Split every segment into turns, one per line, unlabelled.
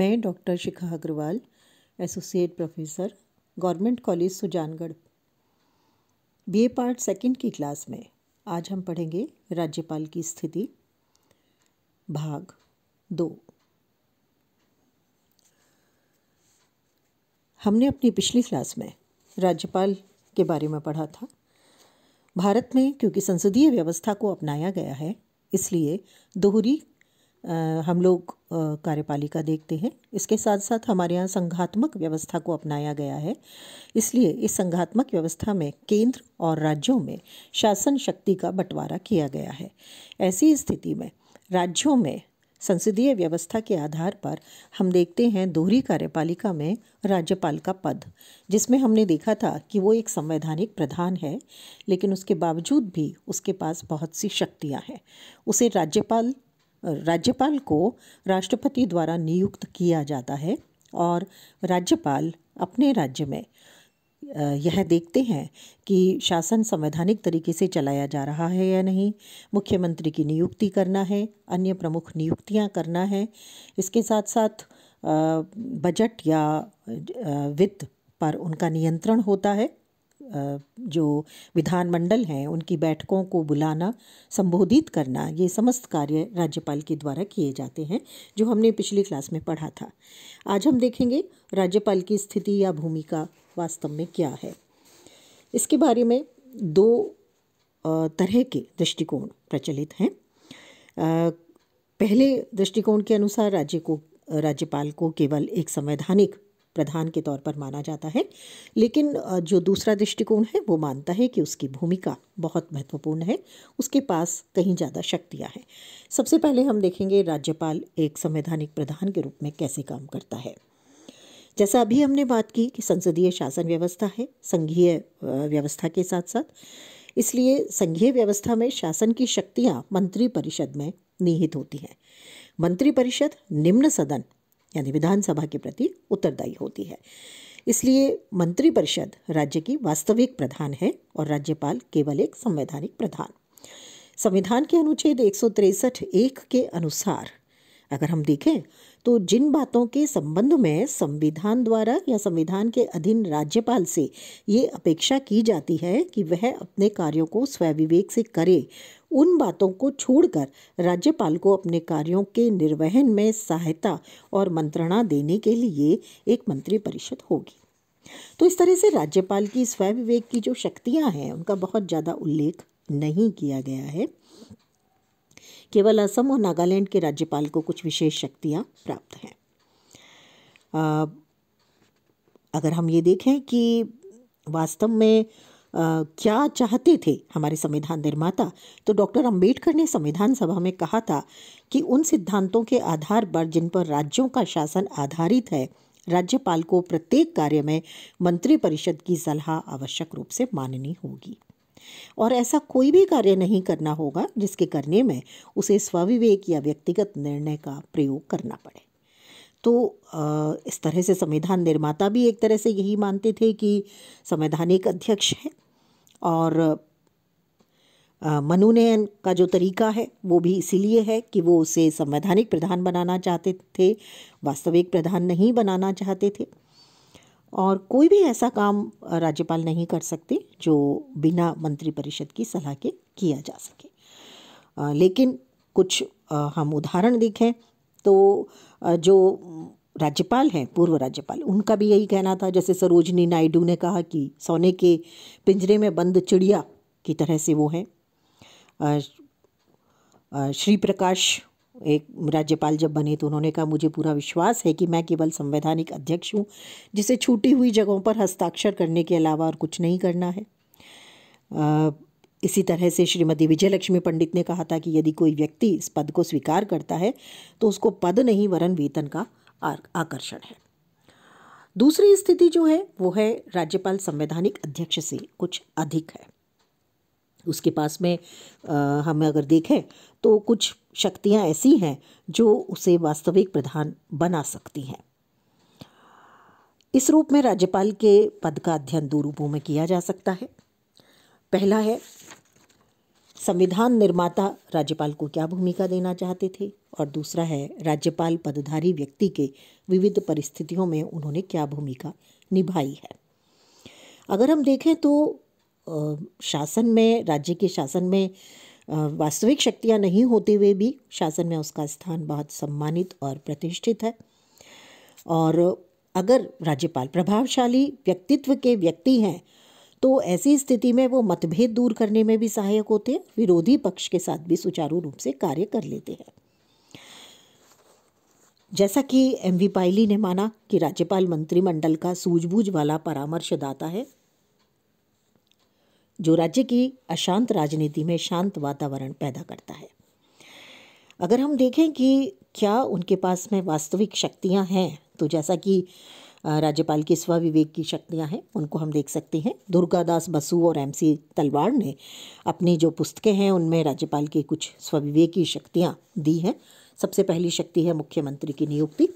मैं doctor Shikha Agrawal associate professor government college Sujangarh BA part second की class में आज हम पढ़ेंगे राज्यपाल की स्थिति भाग दो हमने अपनी पिछली क्लास में राज्यपाल के बारे में पढ़ा था भारत में क्योंकि संसदीय व्यवस्था को अपनाया गया है इसलिए दोहरी हम लोग कार्यपालिका देखते हैं इसके साथ साथ हमारे यहाँ संघात्मक व्यवस्था को अपनाया गया है इसलिए इस संघात्मक व्यवस्था में केंद्र और राज्यों में शासन शक्ति का बंटवारा किया गया है ऐसी स्थिति में राज्यों में संसदीय व्यवस्था के आधार पर हम देखते हैं दोहरी कार्यपालिका में राज्यपाल का पद जिसमें हमने देखा था कि वो एक संवैधानिक प्रधान है लेकिन उसके बावजूद भी उसके पास बहुत सी शक्तियां हैं उसे राज्यपाल राज्यपाल को राष्ट्रपति द्वारा नियुक्त किया जाता है और राज्यपाल अपने राज्य में यह देखते हैं कि शासन संवैधानिक तरीके से चलाया जा रहा है या नहीं मुख्यमंत्री की नियुक्ति करना है अन्य प्रमुख नियुक्तियां करना है इसके साथ साथ बजट या वित्त पर उनका नियंत्रण होता है जो विधानमंडल हैं उनकी बैठकों को बुलाना संबोधित करना ये समस्त कार्य राज्यपाल के द्वारा किए जाते हैं जो हमने पिछली क्लास में पढ़ा था आज हम देखेंगे राज्यपाल की स्थिति या भूमिका वास्तव में क्या है इसके बारे में दो तरह के दृष्टिकोण प्रचलित हैं पहले दृष्टिकोण के अनुसार राज्य को राज्यपाल को केवल एक संवैधानिक प्रधान के तौर पर माना जाता है लेकिन जो दूसरा दृष्टिकोण है वो मानता है कि उसकी भूमिका बहुत महत्वपूर्ण है उसके पास कहीं ज़्यादा शक्तियाँ हैं सबसे पहले हम देखेंगे राज्यपाल एक संवैधानिक प्रधान के रूप में कैसे काम करता है जैसा अभी हमने बात की कि संसदीय शासन व्यवस्था है संघीय व्यवस्था के साथ साथ इसलिए संघीय व्यवस्था में शासन की शक्तियाँ मंत्रिपरिषद में निहित होती हैं मंत्रिपरिषद निम्न सदन यानी विधानसभा के प्रति उत्तरदायी होती है इसलिए मंत्रिपरिषद राज्य की वास्तविक प्रधान है और राज्यपाल केवल एक संवैधानिक प्रधान संविधान के अनुच्छेद एक एक के अनुसार अगर हम देखें तो जिन बातों के संबंध में संविधान द्वारा या संविधान के अधीन राज्यपाल से ये अपेक्षा की जाती है कि वह अपने कार्यों को स्वविवेक से करे उन बातों को छोड़कर राज्यपाल को अपने कार्यों के निर्वहन में सहायता और मंत्रणा देने के लिए एक मंत्रिपरिषद होगी तो इस तरह से राज्यपाल की स्वयं विवेक की जो शक्तियां हैं उनका बहुत ज़्यादा उल्लेख नहीं किया गया है केवल असम और नागालैंड के राज्यपाल को कुछ विशेष शक्तियां प्राप्त हैं अगर हम ये देखें कि वास्तव में क्या चाहते थे हमारे संविधान निर्माता तो डॉक्टर अंबेडकर ने संविधान सभा में कहा था कि उन सिद्धांतों के आधार पर जिन पर राज्यों का शासन आधारित है राज्यपाल को प्रत्येक कार्य में मंत्रिपरिषद की सलाह आवश्यक रूप से माननी होगी और ऐसा कोई भी कार्य नहीं करना होगा जिसके करने में उसे स्वविवेक या व्यक्तिगत निर्णय का प्रयोग करना पड़े तो इस तरह से संविधान निर्माता भी एक तरह से यही मानते थे कि संवैधानिक अध्यक्ष है और मनोनयन का जो तरीका है वो भी इसीलिए है कि वो उसे संवैधानिक प्रधान बनाना चाहते थे वास्तविक प्रधान नहीं बनाना चाहते थे और कोई भी ऐसा काम राज्यपाल नहीं कर सकते जो बिना मंत्रिपरिषद की सलाह के किया जा सके लेकिन कुछ हम उदाहरण देखें तो जो राज्यपाल हैं पूर्व राज्यपाल उनका भी यही कहना था जैसे सरोजनी नायडू ने कहा कि सोने के पिंजरे में बंद चिड़िया की तरह से वो हैं श्री प्रकाश एक राज्यपाल जब बने तो उन्होंने कहा मुझे पूरा विश्वास है कि मैं केवल संवैधानिक अध्यक्ष हूँ जिसे छूटी हुई जगहों पर हस्ताक्षर करने के अलावा और कुछ नहीं करना है आ, इसी तरह से श्रीमती विजयलक्ष्मी पंडित ने कहा था कि यदि कोई व्यक्ति इस पद को स्वीकार करता है तो उसको पद नहीं वरन वेतन का आकर्षण है दूसरी स्थिति जो है वो है राज्यपाल संवैधानिक अध्यक्ष से कुछ अधिक है उसके पास में आ, हम अगर देखें तो कुछ शक्तियां ऐसी हैं जो उसे वास्तविक प्रधान बना सकती हैं इस रूप में राज्यपाल के पद का अध्ययन दो रूपों में किया जा सकता है पहला है संविधान निर्माता राज्यपाल को क्या भूमिका देना चाहते थे और दूसरा है राज्यपाल पदधारी व्यक्ति के विविध परिस्थितियों में उन्होंने क्या भूमिका निभाई है अगर हम देखें तो शासन में राज्य के शासन में वास्तविक शक्तियां नहीं होते हुए भी शासन में उसका स्थान बहुत सम्मानित और प्रतिष्ठित है और अगर राज्यपाल प्रभावशाली व्यक्तित्व के व्यक्ति हैं तो ऐसी स्थिति में वो मतभेद दूर करने में भी सहायक होते हैं विरोधी पक्ष के साथ भी सुचारू रूप से कार्य कर लेते हैं जैसा कि एम वी पायली ने माना कि राज्यपाल मंत्रिमंडल का सूझबूझ वाला परामर्शदाता है जो राज्य की अशांत राजनीति में शांत वातावरण पैदा करता है अगर हम देखें कि क्या उनके पास में वास्तविक शक्तियां हैं तो जैसा कि राज्यपाल की स्वविवेक की शक्तियाँ हैं उनको हम देख सकते हैं दुर्गादास बसु और एम सी तलवार ने अपनी जो पुस्तकें हैं उनमें राज्यपाल की कुछ स्वविवेक की शक्तियाँ दी हैं सबसे पहली शक्ति है मुख्यमंत्री की नियुक्ति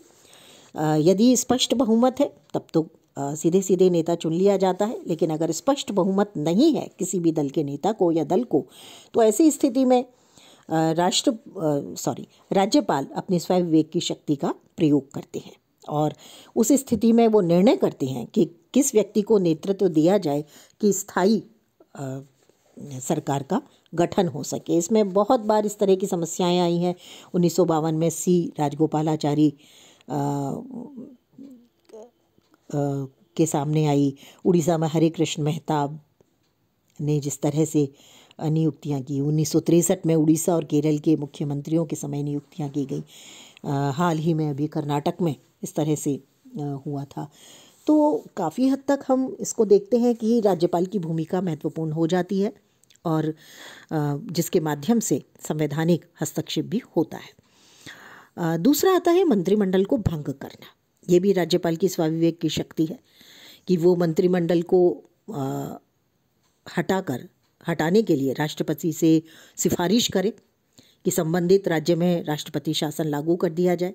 यदि स्पष्ट बहुमत है तब तो सीधे सीधे नेता चुन लिया जाता है लेकिन अगर स्पष्ट बहुमत नहीं है किसी भी दल के नेता को या दल को तो ऐसी स्थिति में राष्ट्र सॉरी राज्यपाल अपने विवेक की शक्ति का प्रयोग करते हैं और उस स्थिति में वो निर्णय करते हैं कि किस व्यक्ति को नेतृत्व दिया जाए कि स्थाई सरकार का गठन हो सके इसमें बहुत बार इस तरह की समस्याएं आई हैं उन्नीस में सी राजगोपालाचारी के सामने आई उड़ीसा में हरे कृष्ण मेहताब ने जिस तरह से नियुक्तियाँ की उन्नीस में उड़ीसा और केरल के मुख्यमंत्रियों के समय नियुक्तियाँ की गई हाल ही में अभी कर्नाटक में इस तरह से हुआ था तो काफ़ी हद तक हम इसको देखते हैं कि राज्यपाल की भूमिका महत्वपूर्ण हो जाती है और जिसके माध्यम से संवैधानिक हस्तक्षेप भी होता है दूसरा आता है मंत्रिमंडल को भंग करना ये भी राज्यपाल की स्वाविवेक की शक्ति है कि वो मंत्रिमंडल को हटाकर हटाने के लिए राष्ट्रपति से सिफारिश करे कि संबंधित राज्य में राष्ट्रपति शासन लागू कर दिया जाए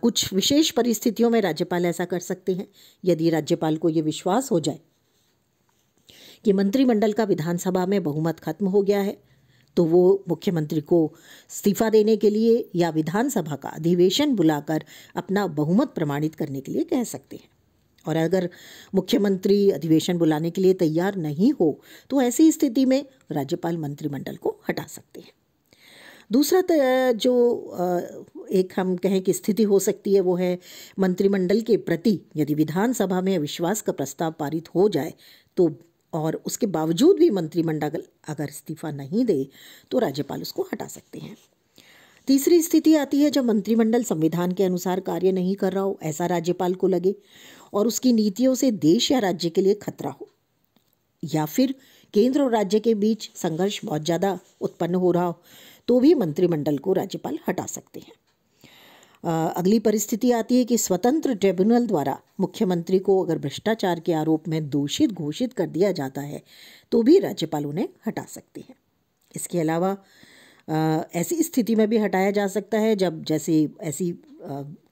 कुछ विशेष परिस्थितियों में राज्यपाल ऐसा कर सकते हैं यदि राज्यपाल को ये विश्वास हो जाए कि मंत्रिमंडल का विधानसभा में बहुमत खत्म हो गया है तो वो मुख्यमंत्री को इस्तीफा देने के लिए या विधानसभा का अधिवेशन बुलाकर अपना बहुमत प्रमाणित करने के लिए कह सकते हैं और अगर मुख्यमंत्री अधिवेशन बुलाने के लिए तैयार नहीं हो तो ऐसी स्थिति में राज्यपाल मंत्रिमंडल को हटा सकते हैं दूसरा जो एक हम कहें कि स्थिति हो सकती है वो है मंत्रिमंडल के प्रति यदि विधानसभा में अविश्वास का प्रस्ताव पारित हो जाए तो और उसके बावजूद भी मंत्रिमंडल अगर इस्तीफा नहीं दे तो राज्यपाल उसको हटा सकते हैं तीसरी स्थिति आती है जब मंत्रिमंडल संविधान के अनुसार कार्य नहीं कर रहा हो ऐसा राज्यपाल को लगे और उसकी नीतियों से देश या राज्य के लिए खतरा हो या फिर केंद्र और राज्य के बीच संघर्ष बहुत ज़्यादा उत्पन्न हो रहा हो तो भी मंत्रिमंडल को राज्यपाल हटा सकते हैं अगली परिस्थिति आती है कि स्वतंत्र ट्रिब्यूनल द्वारा मुख्यमंत्री को अगर भ्रष्टाचार के आरोप में दोषित घोषित कर दिया जाता है तो भी राज्यपाल उन्हें हटा सकते हैं इसके अलावा ऐसी स्थिति में भी हटाया जा सकता है जब जैसे ऐसी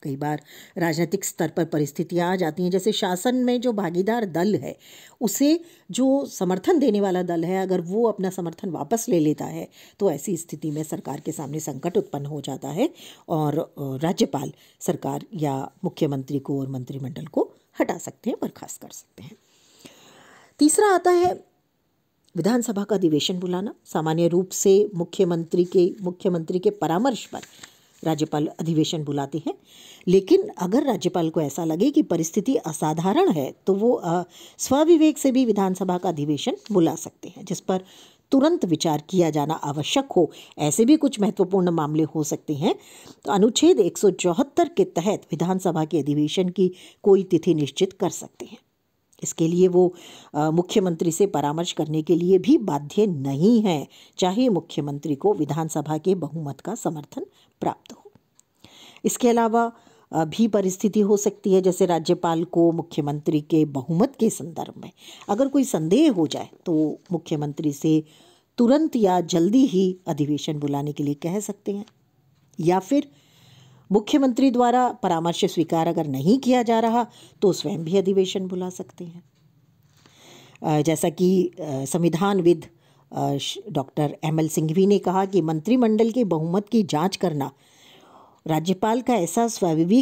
कई बार राजनीतिक स्तर पर परिस्थितियाँ आ जाती हैं जैसे शासन में जो भागीदार दल है उसे जो समर्थन देने वाला दल है अगर वो अपना समर्थन वापस ले लेता है तो ऐसी स्थिति में सरकार के सामने संकट उत्पन्न हो जाता है और राज्यपाल सरकार या मुख्यमंत्री को और मंत्रिमंडल को हटा सकते हैं बर्खास्त कर सकते हैं तीसरा आता है विधानसभा का अधिवेशन बुलाना सामान्य रूप से मुख्यमंत्री के मुख्यमंत्री के परामर्श पर राज्यपाल अधिवेशन बुलाते हैं लेकिन अगर राज्यपाल को ऐसा लगे कि परिस्थिति असाधारण है तो वो स्वविवेक से भी विधानसभा का अधिवेशन बुला सकते हैं जिस पर तुरंत विचार किया जाना आवश्यक हो ऐसे भी कुछ महत्वपूर्ण मामले हो सकते हैं तो अनुच्छेद एक के तहत विधानसभा के अधिवेशन की कोई तिथि निश्चित कर सकते हैं इसके लिए वो मुख्यमंत्री से परामर्श करने के लिए भी बाध्य नहीं हैं चाहे मुख्यमंत्री को विधानसभा के बहुमत का समर्थन प्राप्त हो इसके अलावा भी परिस्थिति हो सकती है जैसे राज्यपाल को मुख्यमंत्री के बहुमत के संदर्भ में अगर कोई संदेह हो जाए तो मुख्यमंत्री से तुरंत या जल्दी ही अधिवेशन बुलाने के लिए कह सकते हैं या फिर मुख्यमंत्री द्वारा परामर्श स्वीकार अगर नहीं किया जा रहा तो स्वयं भी अधिवेशन बुला सकते हैं जैसा कि संविधानविद डॉक्टर एम एल सिंघवी ने कहा कि मंत्रिमंडल के बहुमत की जांच करना राज्यपाल का ऐसा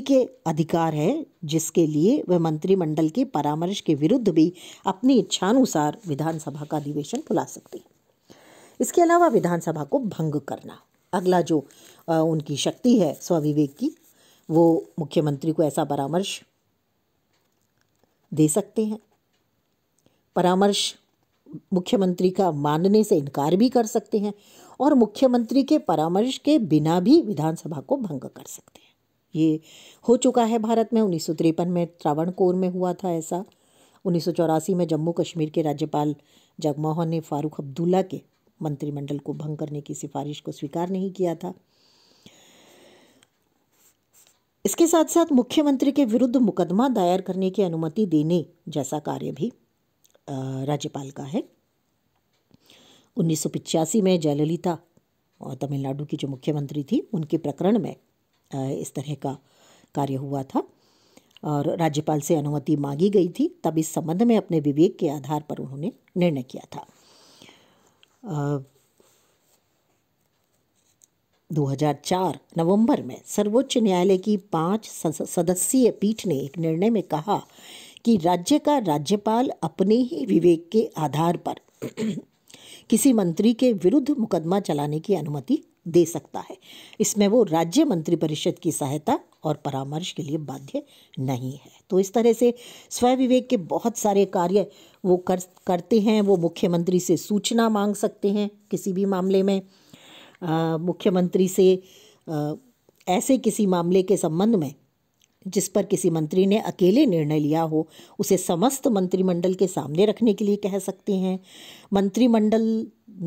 के अधिकार है जिसके लिए वह मंत्रिमंडल के परामर्श के विरुद्ध भी अपनी इच्छानुसार विधानसभा का अधिवेशन बुला सकते हैं इसके अलावा विधानसभा को भंग करना अगला जो उनकी शक्ति है स्वाविवेक की वो मुख्यमंत्री को ऐसा परामर्श दे सकते हैं परामर्श मुख्यमंत्री का मानने से इनकार भी कर सकते हैं और मुख्यमंत्री के परामर्श के बिना भी विधानसभा को भंग कर सकते हैं ये हो चुका है भारत में उन्नीस में त्रावण कोर में हुआ था ऐसा उन्नीस में जम्मू कश्मीर के राज्यपाल जगमोहन ने फारूक अब्दुल्ला के मंत्रिमंडल को भंग करने की सिफारिश को स्वीकार नहीं किया था इसके साथ साथ मुख्यमंत्री के विरुद्ध मुकदमा दायर करने की अनुमति देने जैसा कार्य भी राज्यपाल का है उन्नीस में जयललिता और तमिलनाडु की जो मुख्यमंत्री थी उनके प्रकरण में इस तरह का कार्य हुआ था और राज्यपाल से अनुमति मांगी गई थी तब इस संबंध में अपने विवेक के आधार पर उन्होंने निर्णय किया था 2004 नवंबर में सर्वोच्च न्यायालय की पांच सदस्यीय पीठ ने एक निर्णय में कहा कि राज्य का राज्यपाल अपने ही विवेक के आधार पर किसी मंत्री के विरुद्ध मुकदमा चलाने की अनुमति दे सकता है इसमें वो राज्य मंत्री परिषद की सहायता और परामर्श के लिए बाध्य नहीं है तो इस तरह से स्वयं विवेक के बहुत सारे कार्य वो कर करते हैं वो मुख्यमंत्री से सूचना मांग सकते हैं किसी भी मामले में मुख्यमंत्री से आ, ऐसे किसी मामले के संबंध में जिस पर किसी मंत्री ने अकेले निर्णय लिया हो उसे समस्त मंत्रिमंडल के सामने रखने के लिए कह सकते हैं मंत्रिमंडल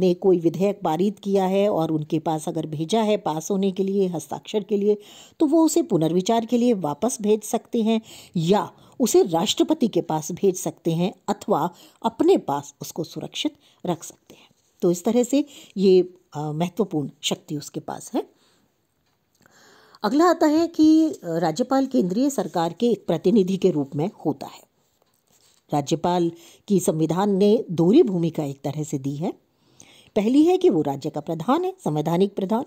ने कोई विधेयक पारित किया है और उनके पास अगर भेजा है पास होने के लिए हस्ताक्षर के लिए तो वो उसे पुनर्विचार के लिए वापस भेज सकते हैं या उसे राष्ट्रपति के पास भेज सकते हैं अथवा अपने पास उसको सुरक्षित रख सकते हैं तो इस तरह से ये महत्वपूर्ण शक्ति उसके पास है अगला आता है कि राज्यपाल केंद्रीय सरकार के एक प्रतिनिधि के रूप में होता है राज्यपाल की संविधान ने दोहरी भूमिका एक तरह से दी है पहली है कि वो राज्य का प्रधान है संवैधानिक प्रधान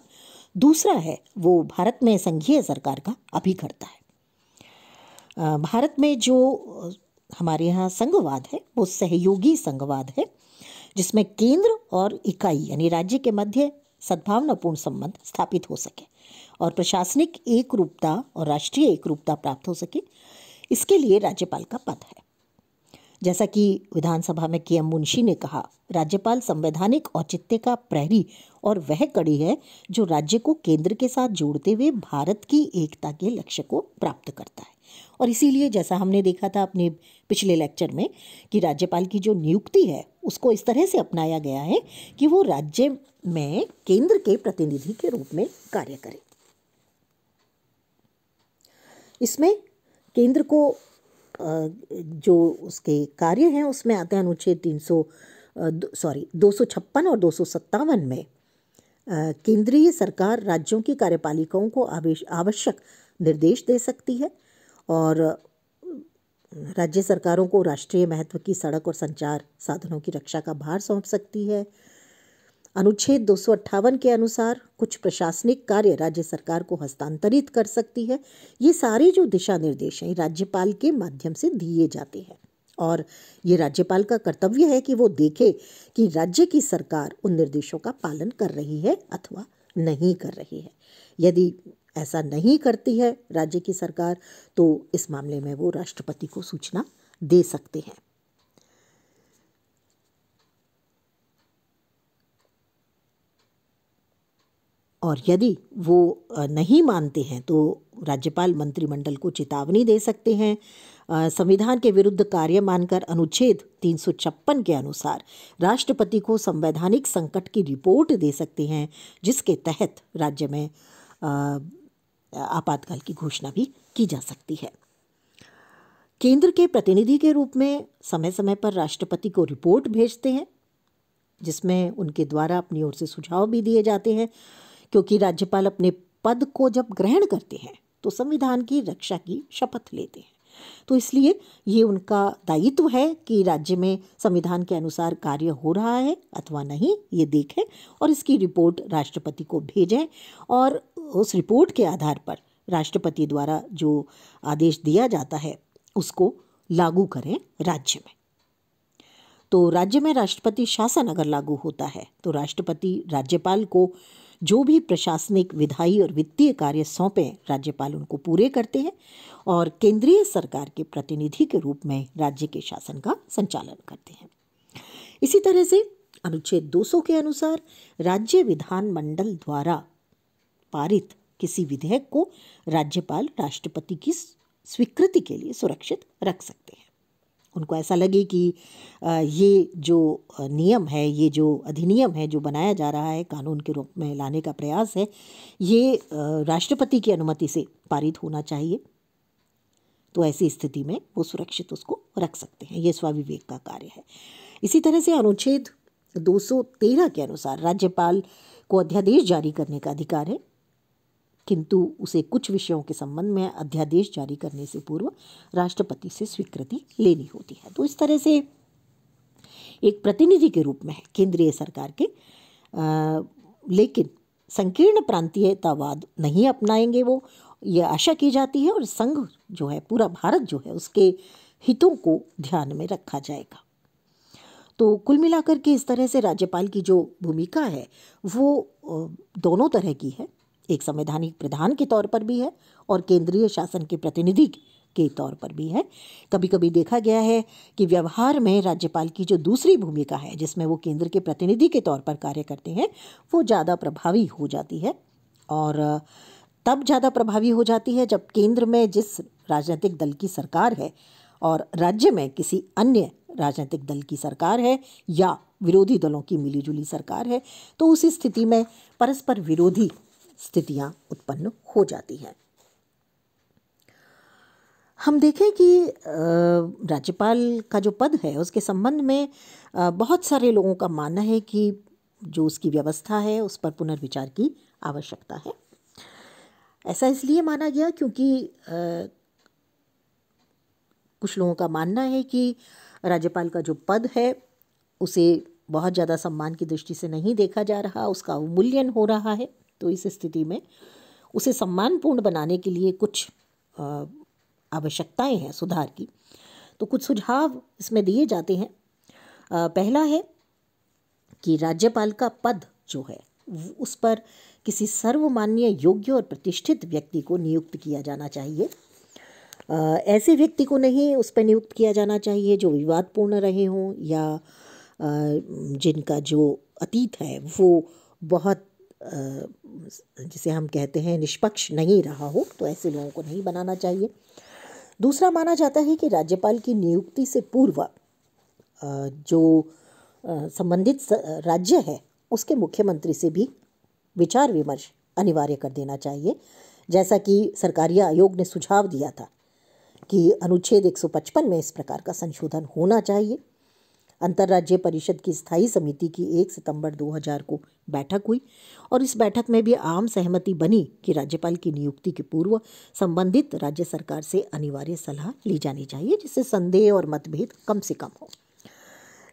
दूसरा है वो भारत में संघीय सरकार का अभिकर्ता है भारत में जो हमारे यहाँ संघवाद है वो सहयोगी संघवाद है जिसमें केंद्र और इकाई यानी राज्य के मध्य सद्भावनापूर्ण संबंध स्थापित हो सके और प्रशासनिक एक रूपता और राष्ट्रीय एक रूपता प्राप्त हो सके इसके लिए राज्यपाल का पद है जैसा कि विधानसभा में के एम मुंशी ने कहा राज्यपाल संवैधानिक औचित्य का प्रहरी और वह कड़ी है जो राज्य को केंद्र के साथ जोड़ते हुए भारत की एकता के लक्ष्य को प्राप्त करता है और इसीलिए जैसा हमने देखा था अपने पिछले लेक्चर में कि राज्यपाल की जो नियुक्ति है उसको इस तरह से अपनाया गया है कि वो राज्य में केंद्र के प्रतिनिधि के रूप में कार्य करे इसमें केंद्र को जो उसके कार्य हैं उसमें आते हैं अनुच्छेद तीन सौ सॉरी दो सौ छप्पन और दो सौ सत्तावन में केंद्रीय सरकार राज्यों की कार्यपालिकाओं को आवेश आवश्यक निर्देश दे सकती है और राज्य सरकारों को राष्ट्रीय महत्व की सड़क और संचार साधनों की रक्षा का भार सौंप सकती है अनुच्छेद दो के अनुसार कुछ प्रशासनिक कार्य राज्य सरकार को हस्तांतरित कर सकती है ये सारे जो दिशा निर्देश हैं राज्यपाल के माध्यम से दिए जाते हैं और ये राज्यपाल का कर्तव्य है कि वो देखे कि राज्य की सरकार उन निर्देशों का पालन कर रही है अथवा नहीं कर रही है यदि ऐसा नहीं करती है राज्य की सरकार तो इस मामले में वो राष्ट्रपति को सूचना दे सकते हैं और यदि वो नहीं मानते हैं तो राज्यपाल मंत्रिमंडल को चेतावनी दे सकते हैं संविधान के विरुद्ध कार्य मानकर अनुच्छेद तीन के अनुसार राष्ट्रपति को संवैधानिक संकट की रिपोर्ट दे सकते हैं जिसके तहत राज्य में आपातकाल की घोषणा भी की जा सकती है केंद्र के प्रतिनिधि के रूप में समय समय पर राष्ट्रपति को रिपोर्ट भेजते हैं जिसमें उनके द्वारा अपनी ओर से सुझाव भी दिए जाते हैं क्योंकि राज्यपाल अपने पद को जब ग्रहण करते हैं तो संविधान की रक्षा की शपथ लेते हैं तो इसलिए ये उनका दायित्व है कि राज्य में संविधान के अनुसार कार्य हो रहा है अथवा नहीं ये देखें और इसकी रिपोर्ट राष्ट्रपति को भेजें और उस रिपोर्ट के आधार पर राष्ट्रपति द्वारा जो आदेश दिया जाता है उसको लागू करें राज्य में तो राज्य में राष्ट्रपति शासन अगर लागू होता है तो राष्ट्रपति राज्यपाल को जो भी प्रशासनिक विधायी और वित्तीय कार्य सौंपे राज्यपाल उनको पूरे करते हैं और केंद्रीय सरकार के प्रतिनिधि के रूप में राज्य के शासन का संचालन करते हैं इसी तरह से अनुच्छेद 200 के अनुसार राज्य विधानमंडल द्वारा पारित किसी विधेयक को राज्यपाल राष्ट्रपति की स्वीकृति के लिए सुरक्षित रख सकते हैं उनको ऐसा लगे कि ये जो नियम है ये जो अधिनियम है जो बनाया जा रहा है कानून के रूप में लाने का प्रयास है ये राष्ट्रपति की अनुमति से पारित होना चाहिए तो ऐसी स्थिति में वो सुरक्षित उसको रख सकते हैं ये स्वाविवेक का कार्य है इसी तरह से अनुच्छेद 213 के अनुसार राज्यपाल को अध्यादेश जारी करने का अधिकार है किंतु उसे कुछ विषयों के संबंध में अध्यादेश जारी करने से पूर्व राष्ट्रपति से स्वीकृति लेनी होती है तो इस तरह से एक प्रतिनिधि के रूप में केंद्रीय सरकार के आ, लेकिन संकीर्ण प्रांतीयतावाद नहीं अपनाएंगे वो ये आशा की जाती है और संघ जो है पूरा भारत जो है उसके हितों को ध्यान में रखा जाएगा तो कुल मिलाकर के इस तरह से राज्यपाल की जो भूमिका है वो दोनों तरह की है एक संवैधानिक प्रधान के तौर पर भी है और केंद्रीय शासन के प्रतिनिधि के तौर पर भी है कभी कभी देखा गया है कि व्यवहार में राज्यपाल की जो दूसरी भूमिका है जिसमें वो केंद्र के प्रतिनिधि के तौर पर कार्य करते हैं वो ज़्यादा प्रभावी हो जाती है और तब ज़्यादा प्रभावी हो जाती है जब केंद्र में जिस राजनीतिक दल की सरकार है और राज्य में किसी अन्य राजनीतिक दल की सरकार है या विरोधी दलों की मिलीजुली सरकार है तो उसी स्थिति में परस्पर विरोधी स्थितियां उत्पन्न हो जाती हैं हम देखें कि राज्यपाल का जो पद है उसके संबंध में बहुत सारे लोगों का मानना है कि जो उसकी व्यवस्था है उस पर पुनर्विचार की आवश्यकता है ऐसा इसलिए माना गया क्योंकि कुछ लोगों का मानना है कि राज्यपाल का जो पद है उसे बहुत ज़्यादा सम्मान की दृष्टि से नहीं देखा जा रहा उसका अवमूल्यन हो रहा है तो इस स्थिति में उसे सम्मानपूर्ण बनाने के लिए कुछ आवश्यकताएं हैं सुधार की तो कुछ सुझाव इसमें दिए जाते हैं पहला है कि राज्यपाल का पद जो है उस पर किसी सर्वमान्य योग्य और प्रतिष्ठित व्यक्ति को नियुक्त किया जाना चाहिए ऐसे व्यक्ति को नहीं उस पर नियुक्त किया जाना चाहिए जो विवादपूर्ण रहे हों या जिनका जो अतीत है वो बहुत जिसे हम कहते हैं निष्पक्ष नहीं रहा हो तो ऐसे लोगों को नहीं बनाना चाहिए दूसरा माना जाता है कि राज्यपाल की नियुक्ति से पूर्व जो संबंधित राज्य है उसके मुख्यमंत्री से भी विचार विमर्श अनिवार्य कर देना चाहिए जैसा कि सरकारी आयोग ने सुझाव दिया था कि अनुच्छेद 155 में इस प्रकार का संशोधन होना चाहिए अंतर्राज्यीय परिषद की स्थायी समिति की 1 सितंबर 2000 को बैठक हुई और इस बैठक में भी आम सहमति बनी कि राज्यपाल की नियुक्ति के पूर्व संबंधित राज्य सरकार से अनिवार्य सलाह ली जानी चाहिए जिससे संदेह और मतभेद कम से कम हो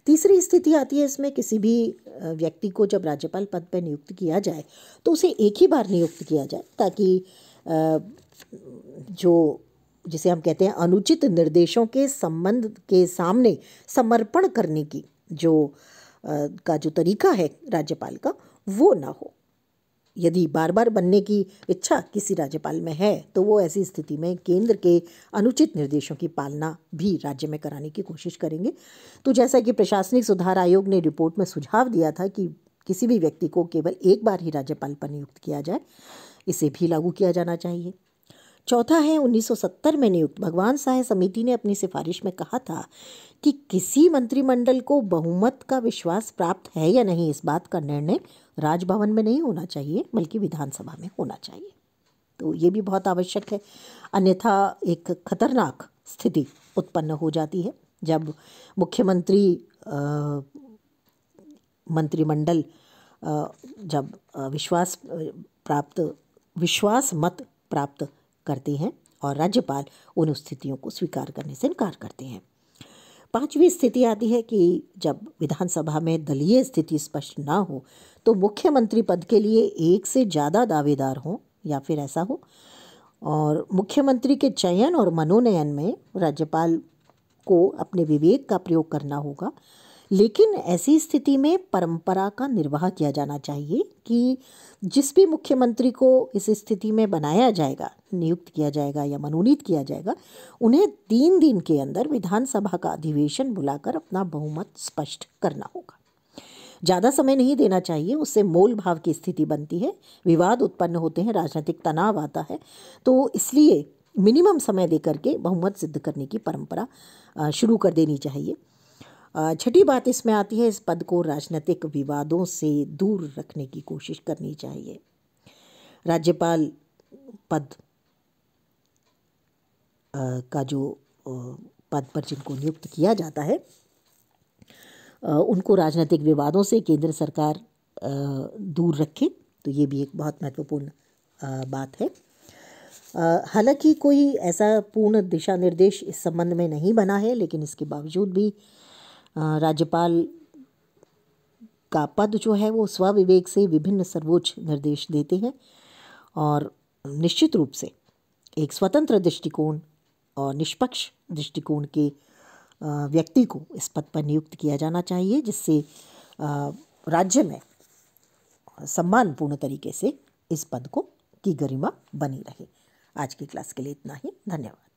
तीसरी स्थिति आती है इसमें किसी भी व्यक्ति को जब राज्यपाल पद पर नियुक्त किया जाए तो उसे एक ही बार नियुक्त किया जाए ताकि जो जिसे हम कहते हैं अनुचित निर्देशों के संबंध के सामने समर्पण करने की जो का जो तरीका है राज्यपाल का वो ना हो यदि बार बार बनने की इच्छा किसी राज्यपाल में है तो वो ऐसी स्थिति में केंद्र के अनुचित निर्देशों की पालना भी राज्य में कराने की कोशिश करेंगे तो जैसा कि प्रशासनिक सुधार आयोग ने रिपोर्ट में सुझाव दिया था कि किसी भी व्यक्ति को केवल एक बार ही राज्यपाल पर नियुक्त किया जाए इसे भी लागू किया जाना चाहिए चौथा है 1970 में नियुक्त भगवान साय समिति ने अपनी सिफारिश में कहा था कि किसी मंत्रिमंडल को बहुमत का विश्वास प्राप्त है या नहीं इस बात का निर्णय राजभवन में नहीं होना चाहिए बल्कि विधानसभा में होना चाहिए तो ये भी बहुत आवश्यक है अन्यथा एक खतरनाक स्थिति उत्पन्न हो जाती है जब मुख्यमंत्री मंत्रिमंडल जब विश्वास प्राप्त विश्वास मत प्राप्त करते हैं और राज्यपाल उन स्थितियों को स्वीकार करने से इनकार करते हैं पांचवी स्थिति आती है कि जब विधानसभा में दलीय स्थिति स्पष्ट ना हो तो मुख्यमंत्री पद के लिए एक से ज़्यादा दावेदार हों या फिर ऐसा हो और मुख्यमंत्री के चयन और मनोनयन में राज्यपाल को अपने विवेक का प्रयोग करना होगा लेकिन ऐसी स्थिति में परंपरा का निर्वाह किया जाना चाहिए कि जिस भी मुख्यमंत्री को इस स्थिति में बनाया जाएगा नियुक्त किया जाएगा या मनोनीत किया जाएगा उन्हें तीन दिन के अंदर विधानसभा का अधिवेशन बुलाकर अपना बहुमत स्पष्ट करना होगा ज़्यादा समय नहीं देना चाहिए उससे मोल भाव की स्थिति बनती है विवाद उत्पन्न होते हैं राजनीतिक तनाव आता है तो इसलिए मिनिमम समय दे करके बहुमत सिद्ध करने की परंपरा शुरू कर देनी चाहिए छठी बात इसमें आती है इस पद को राजनीतिक विवादों से दूर रखने की कोशिश करनी चाहिए राज्यपाल पद का जो पद पर जिनको नियुक्त किया जाता है उनको राजनीतिक विवादों से केंद्र सरकार दूर रखे तो ये भी एक बहुत महत्वपूर्ण बात है हालांकि कोई ऐसा पूर्ण दिशा निर्देश इस संबंध में नहीं बना है लेकिन इसके बावजूद भी राज्यपाल का पद जो है वो स्वविवेक से विभिन्न सर्वोच्च निर्देश देते हैं और निश्चित रूप से एक स्वतंत्र दृष्टिकोण और निष्पक्ष दृष्टिकोण के व्यक्ति को इस पद पर नियुक्त किया जाना चाहिए जिससे राज्य में सम्मानपूर्ण तरीके से इस पद को की गरिमा बनी रहे आज की क्लास के लिए इतना ही धन्यवाद